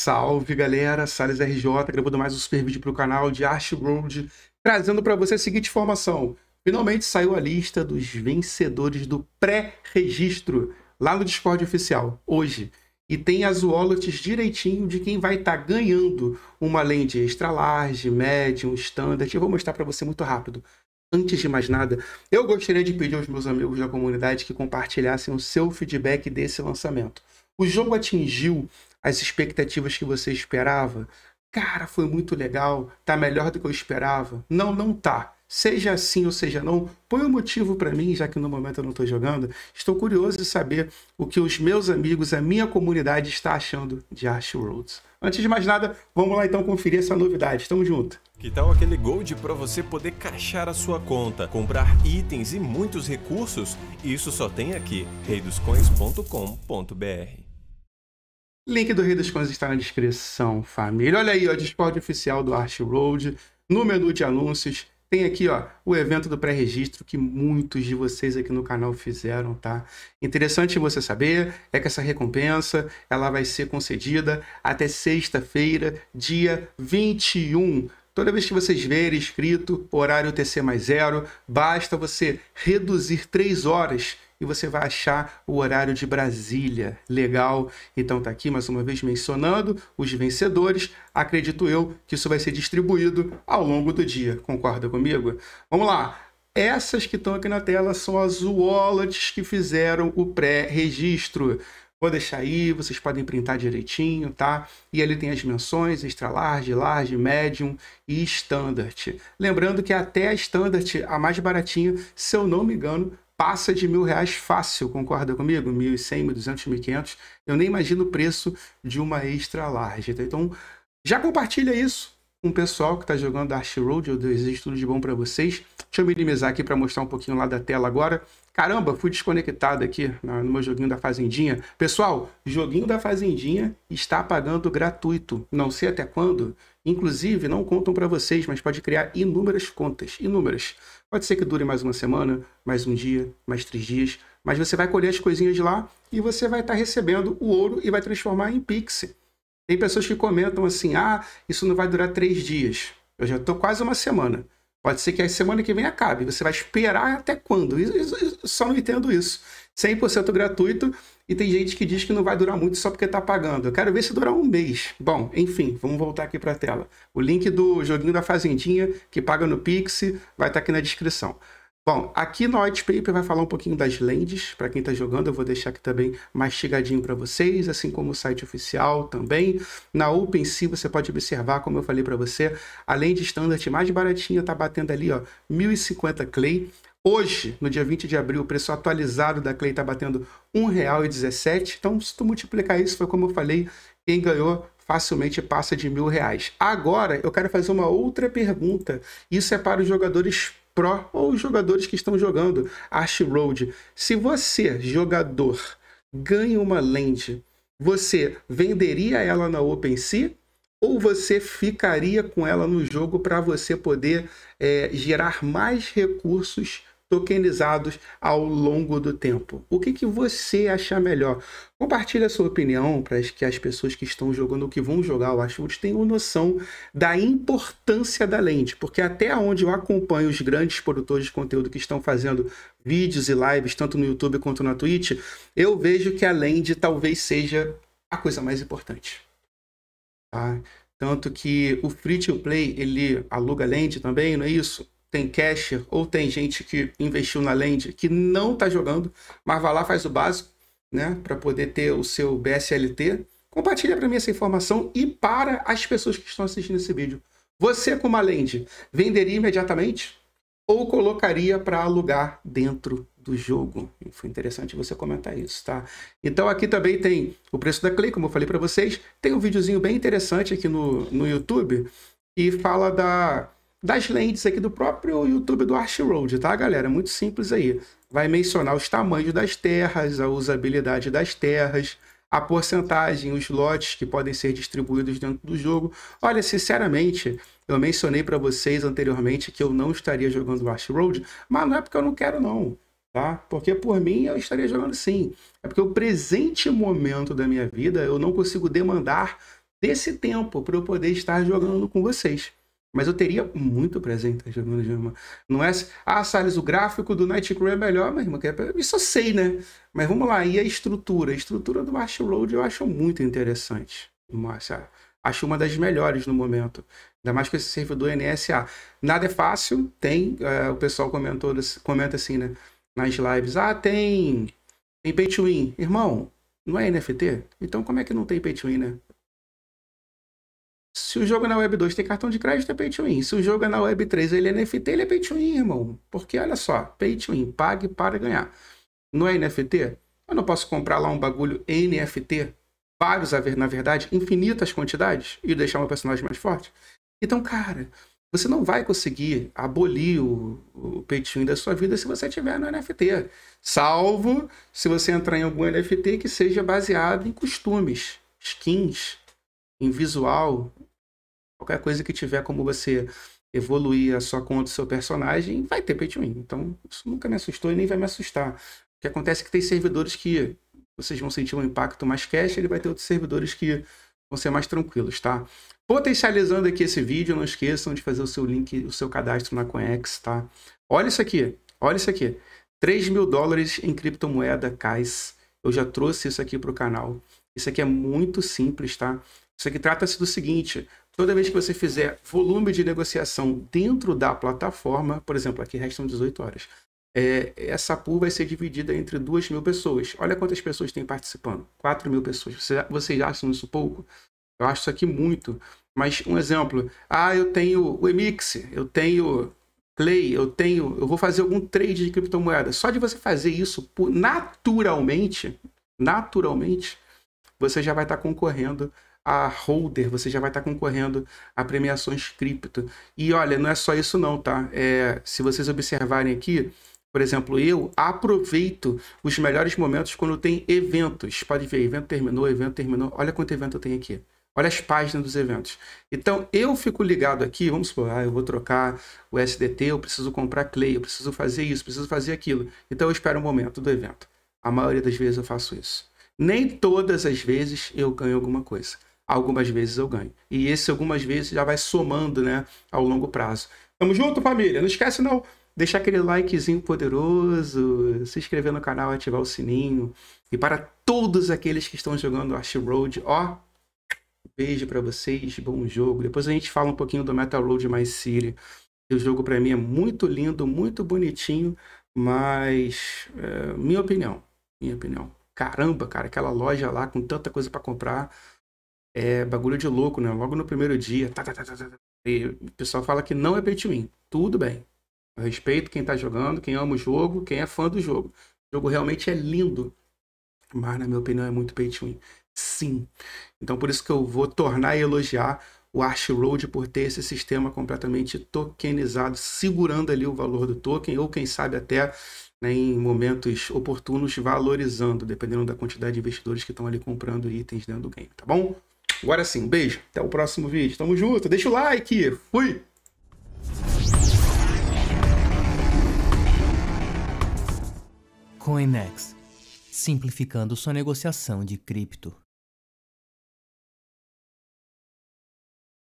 Salve galera, Sales RJ, gravando mais um super vídeo para o canal de Ash Gold, trazendo para você a seguinte informação. Finalmente saiu a lista dos vencedores do pré-registro lá no Discord oficial, hoje. E tem as wallets direitinho de quem vai estar tá ganhando uma lente extra large, medium, standard. Eu vou mostrar para você muito rápido. Antes de mais nada, eu gostaria de pedir aos meus amigos da comunidade que compartilhassem o seu feedback desse lançamento. O jogo atingiu as expectativas que você esperava? Cara, foi muito legal, tá melhor do que eu esperava. Não, não tá. Seja assim ou seja não, põe um motivo para mim, já que no momento eu não estou jogando. Estou curioso de saber o que os meus amigos, a minha comunidade está achando de Ash Roads. Antes de mais nada, vamos lá então conferir essa novidade. Tamo junto. Que tal aquele Gold para você poder caixar a sua conta, comprar itens e muitos recursos? Isso só tem aqui, reidoscoins.com.br. Link do Rei das Coisas está na descrição, família. Olha aí, ó, Discord oficial do Arch Road, no menu de anúncios. Tem aqui, ó, o evento do pré-registro que muitos de vocês aqui no canal fizeram, tá? Interessante você saber é que essa recompensa, ela vai ser concedida até sexta-feira, dia 21. Toda vez que vocês verem escrito horário TC mais zero, basta você reduzir três horas e você vai achar o horário de Brasília. Legal? Então tá aqui mais uma vez mencionando os vencedores. Acredito eu que isso vai ser distribuído ao longo do dia. Concorda comigo? Vamos lá. Essas que estão aqui na tela são as wallets que fizeram o pré-registro. Vou deixar aí, vocês podem printar direitinho, tá? E ali tem as menções, extra large, large, medium e standard. Lembrando que até a standard, a mais baratinha, se eu não me engano, passa de mil reais fácil, concorda comigo? Mil e cem, mil duzentos, mil quinhentos. Eu nem imagino o preço de uma extra large. Tá? Então, já compartilha isso com o pessoal que está jogando Dark Road. Eu desejo tudo de bom para vocês. Deixa eu minimizar aqui para mostrar um pouquinho lá da tela agora. Caramba, fui desconectado aqui no meu joguinho da Fazendinha. Pessoal, joguinho da Fazendinha está pagando gratuito. Não sei até quando. Inclusive, não contam para vocês, mas pode criar inúmeras contas. Inúmeras. Pode ser que dure mais uma semana, mais um dia, mais três dias. Mas você vai colher as coisinhas lá e você vai estar tá recebendo o ouro e vai transformar em Pix. Tem pessoas que comentam assim: ah, isso não vai durar três dias. Eu já estou quase uma semana. Pode ser que a semana que vem acabe. Você vai esperar até quando? Isso, isso, só não entendo isso. 100% gratuito e tem gente que diz que não vai durar muito só porque está pagando. Eu quero ver se durar um mês. Bom, enfim, vamos voltar aqui para a tela. O link do joguinho da Fazendinha que paga no Pix vai estar tá aqui na descrição. Bom, aqui no White Paper vai falar um pouquinho das lends, para quem está jogando eu vou deixar aqui também mastigadinho para vocês, assim como o site oficial também. Na OpenSea você pode observar, como eu falei para você, a lend standard mais baratinha está batendo ali, ó, 1050 clay. Hoje, no dia 20 de abril, o preço atualizado da clay está batendo R$1,17. Então, se tu multiplicar isso, foi como eu falei, quem ganhou facilmente passa de mil reais. Agora, eu quero fazer uma outra pergunta. Isso é para os jogadores Pro ou os jogadores que estão jogando Ash Road. Se você, jogador, ganha uma lente, você venderia ela na OpenSea ou você ficaria com ela no jogo para você poder é, gerar mais recursos tokenizados ao longo do tempo. O que, que você achar melhor? Compartilhe a sua opinião para que as pessoas que estão jogando ou que vão jogar o Ashwood tenham noção da importância da lente, porque até onde eu acompanho os grandes produtores de conteúdo que estão fazendo vídeos e lives, tanto no YouTube quanto na Twitch, eu vejo que a lente talvez seja a coisa mais importante. Tá? Tanto que o free to play, ele aluga lente também, não é isso? tem cash ou tem gente que investiu na lend que não está jogando, mas vai lá, faz o básico, né, para poder ter o seu BSLT. Compartilha para mim essa informação e para as pessoas que estão assistindo esse vídeo. Você com uma lend venderia imediatamente ou colocaria para alugar dentro do jogo? Foi interessante você comentar isso, tá? Então aqui também tem o preço da Clay, como eu falei para vocês, tem um videozinho bem interessante aqui no, no YouTube e fala da das lentes aqui do próprio YouTube do Archroad, tá, galera? Muito simples aí. Vai mencionar os tamanhos das terras, a usabilidade das terras, a porcentagem, os lotes que podem ser distribuídos dentro do jogo. Olha, sinceramente, eu mencionei para vocês anteriormente que eu não estaria jogando Archroad, mas não é porque eu não quero não, tá? Porque por mim eu estaria jogando sim. É porque o presente momento da minha vida eu não consigo demandar desse tempo para eu poder estar jogando com vocês. Mas eu teria muito presente tá a Jamila Não é, assim, ah, Salles, o gráfico do Nightcrawler é melhor, mas é isso eu sei, né? Mas vamos lá, e a estrutura? A estrutura do Marsh Road eu acho muito interessante, Acho uma das melhores no momento. Ainda mais com esse servidor NSA. Nada é fácil, tem. É, o pessoal comentou, comenta assim, né? Nas lives. Ah, tem. Tem pay to win. Irmão, não é NFT? Então como é que não tem pay to win, né? Se o jogo é na Web 2 tem cartão de crédito, é pay to win. Se o jogo é na Web 3 ele é NFT, ele é pay to win, irmão. Porque olha só, pay to win, pague para ganhar. Não é NFT? Eu não posso comprar lá um bagulho NFT, vários, na verdade, infinitas quantidades, e deixar meu personagem mais forte? Então, cara, você não vai conseguir abolir o, o pay to win da sua vida se você tiver no NFT. Salvo se você entrar em algum NFT que seja baseado em costumes, skins, em visual, Qualquer coisa que tiver como você evoluir a sua conta, o seu personagem, vai ter pay to win. Então, isso nunca me assustou e nem vai me assustar. O que acontece é que tem servidores que vocês vão sentir um impacto mais cash, ele vai ter outros servidores que vão ser mais tranquilos, tá? Potencializando aqui esse vídeo, não esqueçam de fazer o seu link, o seu cadastro na CoinEx, tá? Olha isso aqui, olha isso aqui. 3 mil dólares em criptomoeda CAIS. Eu já trouxe isso aqui para o canal. Isso aqui é muito simples, tá? Isso aqui trata-se do seguinte: Toda vez que você fizer volume de negociação dentro da plataforma, por exemplo, aqui restam 18 horas, é, essa pool vai ser dividida entre 2 mil pessoas. Olha quantas pessoas tem participando. 4 mil pessoas. Vocês, vocês acham isso pouco? Eu acho isso aqui muito. Mas um exemplo. Ah, eu tenho o Emix, eu tenho Play, eu tenho. Eu vou fazer algum trade de criptomoeda. Só de você fazer isso naturalmente, naturalmente, você já vai estar concorrendo a holder, você já vai estar tá concorrendo a premiações cripto. E olha, não é só isso não, tá? É, se vocês observarem aqui, por exemplo, eu aproveito os melhores momentos quando tem eventos. Pode ver, evento terminou, evento terminou. Olha quanto evento eu tenho aqui. Olha as páginas dos eventos. Então, eu fico ligado aqui, vamos supor, ah, eu vou trocar o SDT, eu preciso comprar Clay, eu preciso fazer isso, preciso fazer aquilo. Então, eu espero o um momento do evento. A maioria das vezes eu faço isso. Nem todas as vezes eu ganho alguma coisa algumas vezes eu ganho. E esse algumas vezes já vai somando, né, ao longo prazo. Tamo junto, família. Não esquece não, deixar aquele likezinho poderoso, se inscrever no canal, ativar o sininho. E para todos aqueles que estão jogando Road ó, beijo para vocês, bom jogo. Depois a gente fala um pouquinho do Metal Road mais City. O jogo para mim é muito lindo, muito bonitinho, mas é, minha opinião, minha opinião. Caramba, cara, aquela loja lá com tanta coisa para comprar, é bagulho de louco, né? Logo no primeiro dia, tá, tá, tá, tá, tá. tá. o pessoal fala que não é pay to win. Tudo bem. Eu respeito quem tá jogando, quem ama o jogo, quem é fã do jogo. O jogo realmente é lindo, mas na minha opinião é muito pay to win. Sim. Então por isso que eu vou tornar e elogiar o Ash Road por ter esse sistema completamente tokenizado, segurando ali o valor do token, ou quem sabe até né, em momentos oportunos valorizando, dependendo da quantidade de investidores que estão ali comprando itens dentro do game, tá bom? Agora sim, um beijo. Até o próximo vídeo. Tamo junto. Deixa o like. Fui! CoinEx simplificando sua negociação de cripto.